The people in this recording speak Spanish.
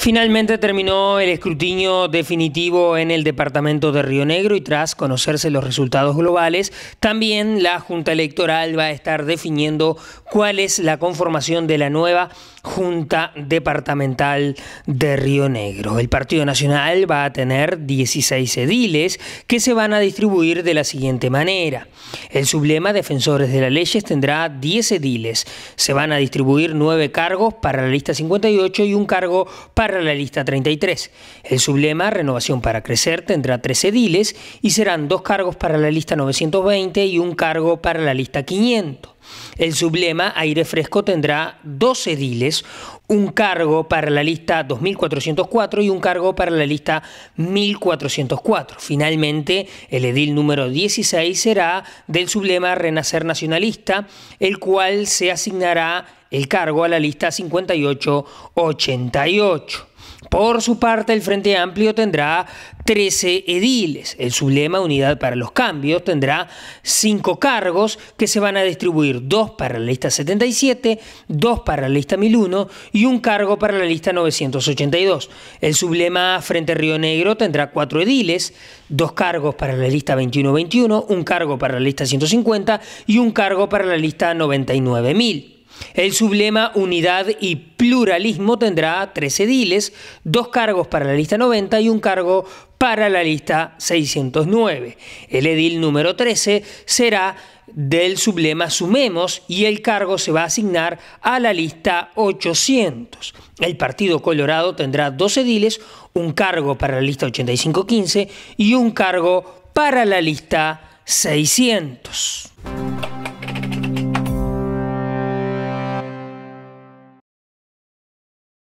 Finalmente terminó el escrutinio definitivo en el departamento de Río Negro y tras conocerse los resultados globales, también la Junta Electoral va a estar definiendo cuál es la conformación de la nueva Junta Departamental de Río Negro. El Partido Nacional va a tener 16 ediles que se van a distribuir de la siguiente manera. El sublema Defensores de las Leyes tendrá 10 ediles. Se van a distribuir nueve cargos para la lista 58 y un cargo para para la lista 33. El sublema Renovación para Crecer tendrá 13 ediles y serán dos cargos para la lista 920 y un cargo para la lista 500. El sublema Aire Fresco tendrá dos ediles, un cargo para la lista 2404 y un cargo para la lista 1404. Finalmente, el edil número 16 será del sublema Renacer Nacionalista, el cual se asignará el cargo a la lista 5888. Por su parte, el Frente Amplio tendrá 13 ediles. El sublema Unidad para los Cambios tendrá 5 cargos que se van a distribuir, 2 para la lista 77, 2 para la lista 1001 y un cargo para la lista 982. El sublema Frente Río Negro tendrá 4 ediles, 2 cargos para la lista 2121, un cargo para la lista 150 y un cargo para la lista 99000. El sublema Unidad y Pluralismo tendrá tres ediles, dos cargos para la lista 90 y un cargo para la lista 609. El edil número 13 será del sublema Sumemos y el cargo se va a asignar a la lista 800. El Partido Colorado tendrá dos ediles, un cargo para la lista 8515 y un cargo para la lista 600.